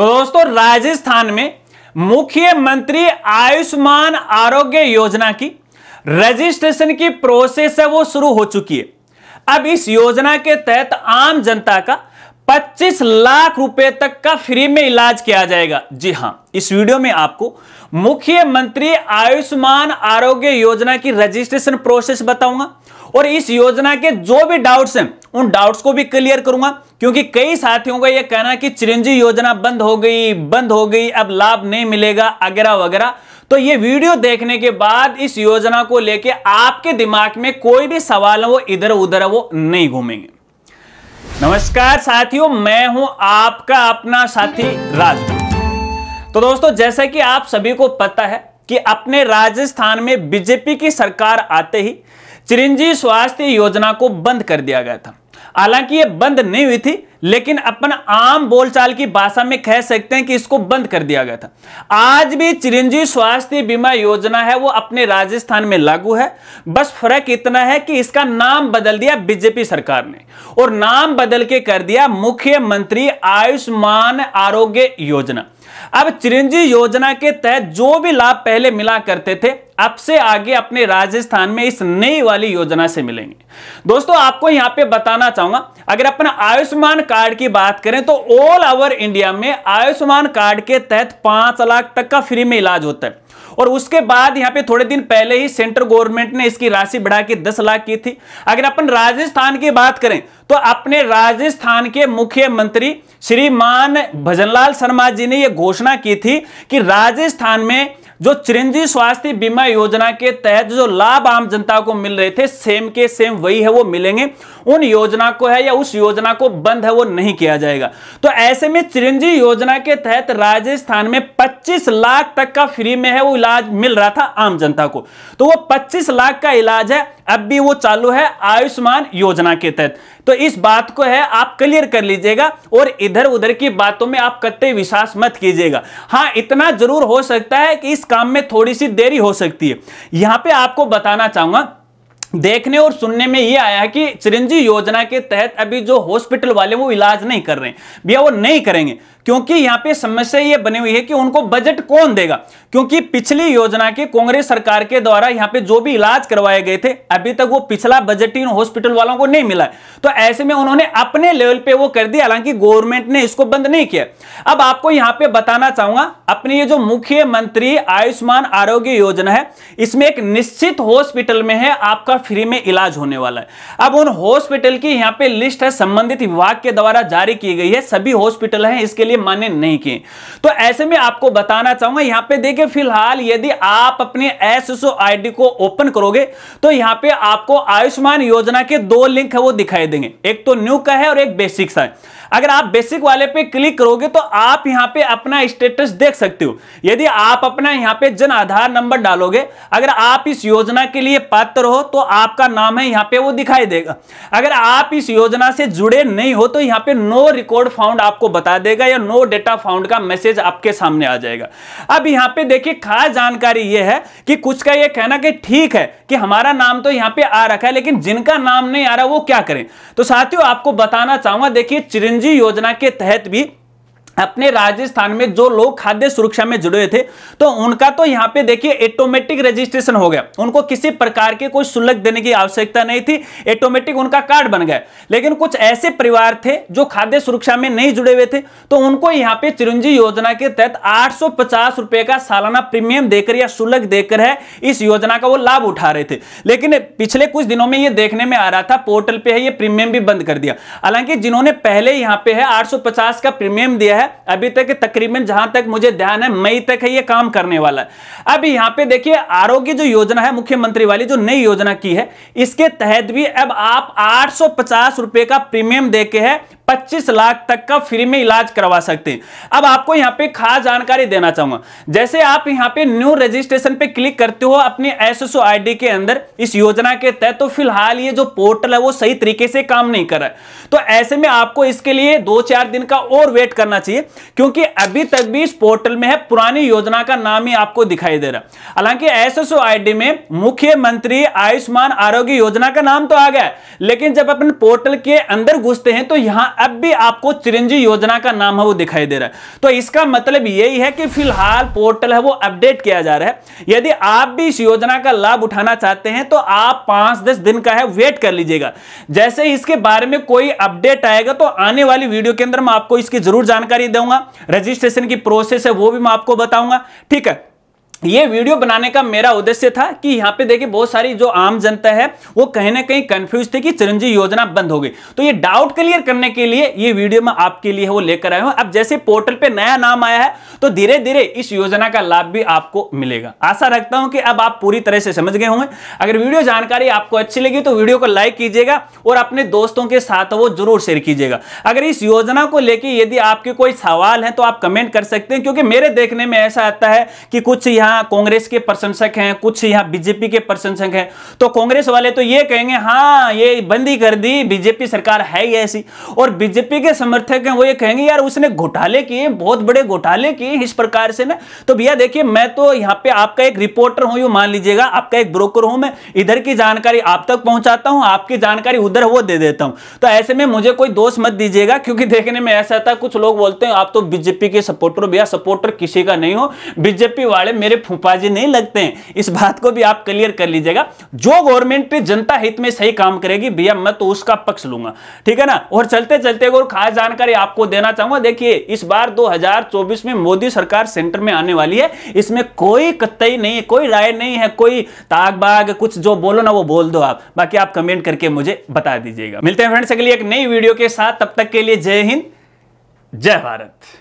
तो दोस्तों राजस्थान में मुख्यमंत्री आयुष्मान आरोग्य योजना की रजिस्ट्रेशन की प्रोसेस है वो शुरू हो चुकी है अब इस योजना के तहत आम जनता का 25 लाख रुपए तक का फ्री में इलाज किया जाएगा जी हां इस वीडियो में आपको मुख्यमंत्री आयुष्मान आरोग्य योजना की रजिस्ट्रेशन प्रोसेस बताऊंगा और इस योजना के जो भी डाउट्स हैं उन डाउट्स को भी क्लियर करूंगा क्योंकि कई साथियों का यह कहना है कि चिरंजी योजना बंद हो गई बंद हो गई अब लाभ नहीं मिलेगा वगैरह वगैरह तो ये वीडियो देखने के बाद इस योजना को लेके आपके दिमाग में कोई भी सवाल है वो इधर उधर वो नहीं घूमेंगे नमस्कार साथियों मैं हूं आपका अपना साथी राज तो दोस्तों जैसा कि आप सभी को पता है कि अपने राजस्थान में बीजेपी की सरकार आते ही चिरंजी स्वास्थ्य योजना को बंद कर दिया गया था हालांकि ये बंद नहीं हुई थी लेकिन अपन आम बोलचाल की भाषा में कह सकते हैं कि इसको बंद कर दिया गया था आज भी चिरंजी स्वास्थ्य बीमा योजना है वो अपने राजस्थान में लागू है बस फर्क इतना है कि इसका नाम बदल दिया बीजेपी सरकार ने और नाम बदल के कर दिया मुख्यमंत्री आयुष्मान आरोग्य योजना अब चिरंजी योजना के तहत जो भी लाभ पहले मिला करते थे अब से आगे अपने राजस्थान में इस नई वाली योजना से मिलेंगे दोस्तों आपको यहां पे बताना चाहूंगा अगर अपना आयुष्मान कार्ड की बात करें तो ऑल ओवर इंडिया में आयुष्मान कार्ड के तहत पांच लाख तक का फ्री में इलाज होता है और उसके बाद यहां पे थोड़े दिन पहले ही सेंट्रल गवर्नमेंट ने इसकी राशि बढ़ा के दस लाख की थी अगर अपन राजस्थान की बात करें तो अपने राजस्थान के मुख्यमंत्री श्रीमान भजनलाल शर्मा जी ने यह घोषणा की थी कि राजस्थान में जो चिरंजीव स्वास्थ्य बीमा योजना के तहत जो लाभ आम जनता को मिल रहे थे सेम के सेम वही है वो मिलेंगे उन योजना को है या उस योजना को बंद है वो नहीं किया जाएगा तो ऐसे में चिरंजीव योजना के तहत राजस्थान में 25 लाख तक का फ्री में है वो इलाज मिल रहा था आम जनता को तो वो 25 लाख का इलाज है अब भी वो चालू है आयुष्मान योजना के तहत तो इस बात को है आप क्लियर कर लीजिएगा और इधर उधर की बातों में आप कत्ते विश्वास मत कीजिएगा हाँ इतना जरूर हो सकता है कि इस काम में थोड़ी सी देरी हो सकती है यहां पे आपको बताना चाहूंगा देखने और सुनने में ये आया है कि चिरंजी योजना के तहत अभी जो हॉस्पिटल वाले वो इलाज नहीं कर रहे हैं भैया वो नहीं करेंगे क्योंकि यहाँ पे समस्या ये बनी हुई है कि उनको बजट कौन देगा क्योंकि पिछली योजना के कांग्रेस सरकार के द्वारा यहाँ पे जो भी इलाज करवाए गए थे अभी तक वो पिछला बजट ही हॉस्पिटल वालों को नहीं मिला तो ऐसे में उन्होंने अपने लेवल पे वो कर दिया हालांकि गवर्नमेंट ने इसको बंद नहीं किया अब आपको यहाँ पे बताना चाहूंगा अपनी ये जो मुख्यमंत्री आयुष्मान आरोग्य योजना है इसमें एक निश्चित हॉस्पिटल में है आपका का फ्री में इलाज होने वाला है अब उन हॉस्पिटल की यहाँ पे लिस्ट है संबंधित विभाग के द्वारा जारी की गई है सभी हॉस्पिटल हैं इसके लिए मान्य नहीं किए तो ऐसे में आपको बताना चाहूंगा यहाँ पे देखिए फिलहाल यदि आप अपने एस आईडी को ओपन करोगे तो यहाँ पे आपको आयुष्मान योजना के दो लिंक है वो दिखाई देंगे एक तो न्यू का है और एक बेसिक सा है अगर आप बेसिक वाले पे क्लिक करोगे तो आप यहाँ पे अपना स्टेटस देख सकते हो यदि आप अपना यहाँ पे जन आधार नंबर डालोगे अगर आप इस योजना के लिए पात्र हो तो आपका नाम है यहाँ पे वो दिखाई देगा अगर आप इस योजना से जुड़े नहीं हो तो यहाँ पे नो रिकॉर्ड फाउंड आपको बता देगा या नो डेटा फाउंड का मैसेज आपके सामने आ जाएगा अब यहाँ पे देखिए खास जानकारी ये है कि कुछ का ये कहना कि ठीक है कि हमारा नाम तो यहाँ पे आ रखा है लेकिन जिनका नाम नहीं आ रहा वो क्या करें तो साथियों आपको बताना चाहूंगा देखिए चिरंजी योजना के तहत भी अपने राजस्थान में जो लोग खाद्य सुरक्षा में जुड़े थे तो उनका तो यहाँ पे देखिए ऑटोमेटिक रजिस्ट्रेशन हो गया उनको किसी प्रकार के कोई शुल्क देने की आवश्यकता नहीं थी ऑटोमेटिक उनका कार्ड बन गया लेकिन कुछ ऐसे परिवार थे जो खाद्य सुरक्षा में नहीं जुड़े हुए थे तो उनको यहाँ पे चिरंजी योजना के तहत आठ का सालाना प्रीमियम देकर या शुल्क देकर है इस योजना का वो लाभ उठा रहे थे लेकिन पिछले कुछ दिनों में ये देखने में आ रहा था पोर्टल पर है ये प्रीमियम भी बंद कर दिया हालांकि जिन्होंने पहले यहाँ पे है 850 का प्रीमियम दिया है अभी तक तकरीबन जहां तक मुझे ध्यान है मई तक है ये काम करने वाला है अब यहां पे देखिए आरोग्य जो योजना है मुख्यमंत्री वाली जो नई योजना की है इसके तहत भी अब आप आठ रुपए का प्रीमियम देके है 25 लाख तक का फ्री में इलाज करवा सकते हैं अब आपको यहाँ पे खास जानकारी देना चाहूंगा जैसे आप यहाँ पे न्यू रजिस्ट्रेशन पे क्लिक करते हो अपने एस आईडी के अंदर इस योजना के तहत तो फिलहाल ये जो पोर्टल है वो सही तरीके से काम नहीं कर रहा है तो ऐसे में आपको इसके लिए दो चार दिन का और वेट करना चाहिए क्योंकि अभी तक भी इस पोर्टल में है पुरानी योजना का नाम ही आपको दिखाई दे रहा हालांकि एस आईडी में मुख्यमंत्री आयुष्मान आरोग्य योजना का नाम तो आ गया लेकिन जब अपन पोर्टल के अंदर घुसते हैं तो यहां अब भी आपको चिरंजी योजना का नाम है वो दिखाई दे रहा है तो इसका मतलब यही है कि फिलहाल पोर्टल है वो अपडेट किया जा रहा है यदि आप भी इस योजना का लाभ उठाना चाहते हैं तो आप पांच दस दिन का है वेट कर लीजिएगा जैसे इसके बारे में कोई अपडेट आएगा तो आने वाली वीडियो के अंदर मैं आपको इसकी जरूर जानकारी दूंगा रजिस्ट्रेशन की प्रोसेस है वो भी मैं आपको बताऊंगा ठीक है ये वीडियो बनाने का मेरा उद्देश्य था कि यहाँ पे देखिए बहुत सारी जो आम जनता है वो कहीं ना कहीं कंफ्यूज थी कि चिरंजीवी योजना बंद हो गई तो ये डाउट क्लियर करने के लिए ये वीडियो मैं आपके लिए वो लेकर आया हूं अब जैसे पोर्टल पे नया नाम आया है तो धीरे धीरे इस योजना का लाभ भी आपको मिलेगा आशा रखता हूं कि अब आप पूरी तरह से समझ गए होंगे अगर वीडियो जानकारी आपको अच्छी लगी तो वीडियो को लाइक कीजिएगा और अपने दोस्तों के साथ वो जरूर शेयर कीजिएगा अगर इस योजना को लेकर यदि आपके कोई सवाल है तो आप कमेंट कर सकते हैं क्योंकि मेरे देखने में ऐसा आता है कि कुछ यहाँ यहां कांग्रेस के प्रशंसक हैं कुछ यहां बीजेपी के प्रशंसक हैं तो कांग्रेस वाले तो ये कहेंगे हाँ ये बंदी कर दी बीजेपी सरकार है ही ऐसी और बीजेपी के समर्थक हैं वो ये कहेंगे यार उसने घोटाले किए बहुत बड़े घोटाले किए इस प्रकार से ना तो भैया देखिए मैं तो यहाँ पे आपका एक रिपोर्टर हूँ यू मान लीजिएगा आपका एक ब्रोकर हूँ मैं इधर की जानकारी आप तक पहुंचाता हूँ आपकी जानकारी उधर वो दे देता हूँ तो ऐसे में मुझे कोई दोष मत दीजिएगा क्योंकि देखने में ऐसा था कुछ लोग बोलते हैं आप तो बीजेपी के सपोर्टर भैया सपोर्टर किसी का नहीं हो बीजेपी वाले मेरे फूफाजी नहीं लगते हैं इस बात को भी आप क्लियर कर लीजिएगा जो गवर्नमेंट जनता हित में सही काम करेगी भैया मैं तो उसका पक्ष लूंगा ठीक है ना और चलते चलते और खास जानकारी आपको देना चाहूंगा देखिए इस बार 2024 में मोदी सरकार सेंटर में आने वाली है इसमें कोई कतई नहीं है कोई राय नहीं है कोई ताग बाग कुछ जो बोलो ना वो बोल दो आप बाकी आप कमेंट करके मुझे बता दीजिएगा मिलते हैं फ्रेंड्स अगली एक नई वीडियो के साथ तब तक के लिए जय हिंद जय भारत